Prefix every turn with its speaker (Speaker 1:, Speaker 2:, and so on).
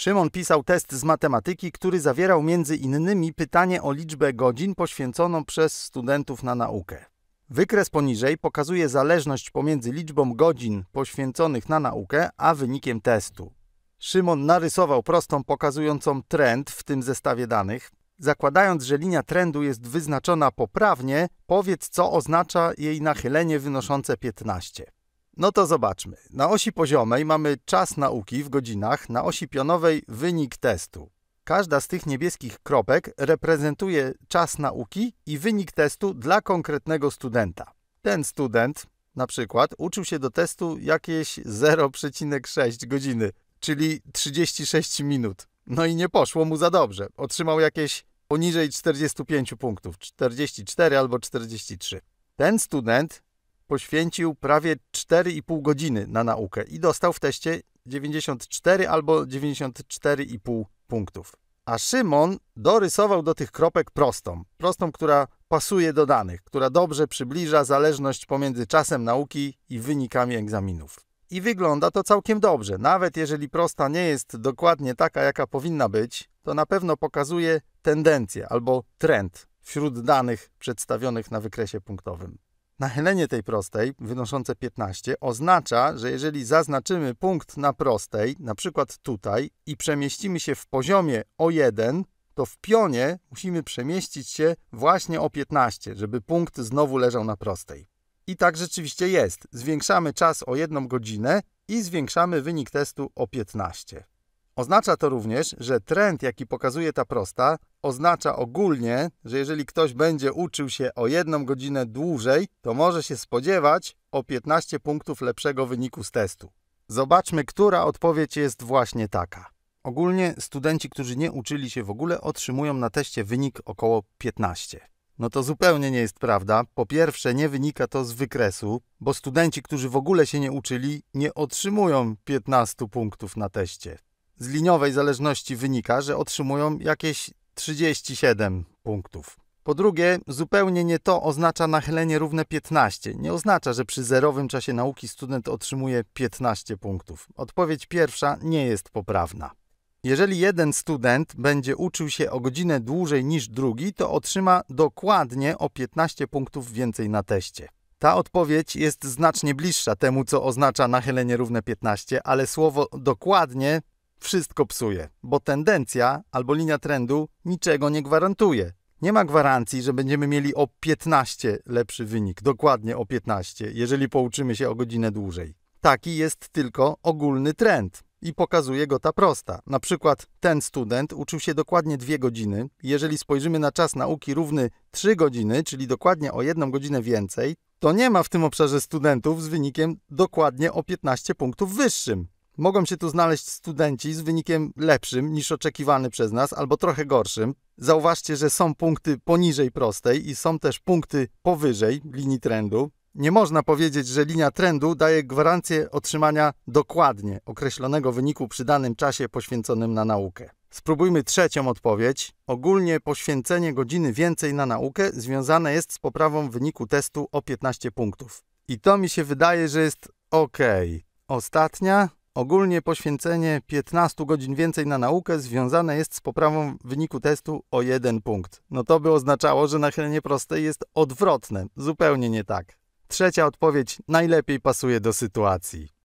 Speaker 1: Szymon pisał test z matematyki, który zawierał między innymi pytanie o liczbę godzin poświęconą przez studentów na naukę. Wykres poniżej pokazuje zależność pomiędzy liczbą godzin poświęconych na naukę a wynikiem testu. Szymon narysował prostą pokazującą trend w tym zestawie danych. Zakładając, że linia trendu jest wyznaczona poprawnie, powiedz co oznacza jej nachylenie wynoszące 15. No to zobaczmy. Na osi poziomej mamy czas nauki w godzinach, na osi pionowej wynik testu. Każda z tych niebieskich kropek reprezentuje czas nauki i wynik testu dla konkretnego studenta. Ten student na przykład uczył się do testu jakieś 0,6 godziny, czyli 36 minut. No i nie poszło mu za dobrze. Otrzymał jakieś poniżej 45 punktów, 44 albo 43. Ten student poświęcił prawie 4,5 godziny na naukę i dostał w teście 94 albo 94,5 punktów. A Szymon dorysował do tych kropek prostą, prostą, która pasuje do danych, która dobrze przybliża zależność pomiędzy czasem nauki i wynikami egzaminów. I wygląda to całkiem dobrze. Nawet jeżeli prosta nie jest dokładnie taka, jaka powinna być, to na pewno pokazuje tendencję albo trend wśród danych przedstawionych na wykresie punktowym. Nachylenie tej prostej, wynoszące 15, oznacza, że jeżeli zaznaczymy punkt na prostej, na przykład tutaj, i przemieścimy się w poziomie O1, to w pionie musimy przemieścić się właśnie o 15, żeby punkt znowu leżał na prostej. I tak rzeczywiście jest. Zwiększamy czas o 1 godzinę i zwiększamy wynik testu o 15. Oznacza to również, że trend, jaki pokazuje ta prosta, oznacza ogólnie, że jeżeli ktoś będzie uczył się o jedną godzinę dłużej, to może się spodziewać o 15 punktów lepszego wyniku z testu. Zobaczmy, która odpowiedź jest właśnie taka. Ogólnie studenci, którzy nie uczyli się w ogóle, otrzymują na teście wynik około 15. No to zupełnie nie jest prawda. Po pierwsze, nie wynika to z wykresu, bo studenci, którzy w ogóle się nie uczyli, nie otrzymują 15 punktów na teście z liniowej zależności wynika, że otrzymują jakieś 37 punktów. Po drugie, zupełnie nie to oznacza nachylenie równe 15. Nie oznacza, że przy zerowym czasie nauki student otrzymuje 15 punktów. Odpowiedź pierwsza nie jest poprawna. Jeżeli jeden student będzie uczył się o godzinę dłużej niż drugi, to otrzyma dokładnie o 15 punktów więcej na teście. Ta odpowiedź jest znacznie bliższa temu, co oznacza nachylenie równe 15, ale słowo dokładnie wszystko psuje, bo tendencja albo linia trendu niczego nie gwarantuje. Nie ma gwarancji, że będziemy mieli o 15 lepszy wynik, dokładnie o 15, jeżeli pouczymy się o godzinę dłużej. Taki jest tylko ogólny trend i pokazuje go ta prosta. Na przykład ten student uczył się dokładnie 2 godziny. Jeżeli spojrzymy na czas nauki równy 3 godziny, czyli dokładnie o 1 godzinę więcej, to nie ma w tym obszarze studentów z wynikiem dokładnie o 15 punktów wyższym. Mogą się tu znaleźć studenci z wynikiem lepszym niż oczekiwany przez nas, albo trochę gorszym. Zauważcie, że są punkty poniżej prostej i są też punkty powyżej linii trendu. Nie można powiedzieć, że linia trendu daje gwarancję otrzymania dokładnie określonego wyniku przy danym czasie poświęconym na naukę. Spróbujmy trzecią odpowiedź. Ogólnie poświęcenie godziny więcej na naukę związane jest z poprawą wyniku testu o 15 punktów. I to mi się wydaje, że jest ok. Ostatnia Ogólnie poświęcenie 15 godzin więcej na naukę związane jest z poprawą wyniku testu o jeden punkt. No to by oznaczało, że nachylenie proste jest odwrotne, zupełnie nie tak. Trzecia odpowiedź najlepiej pasuje do sytuacji.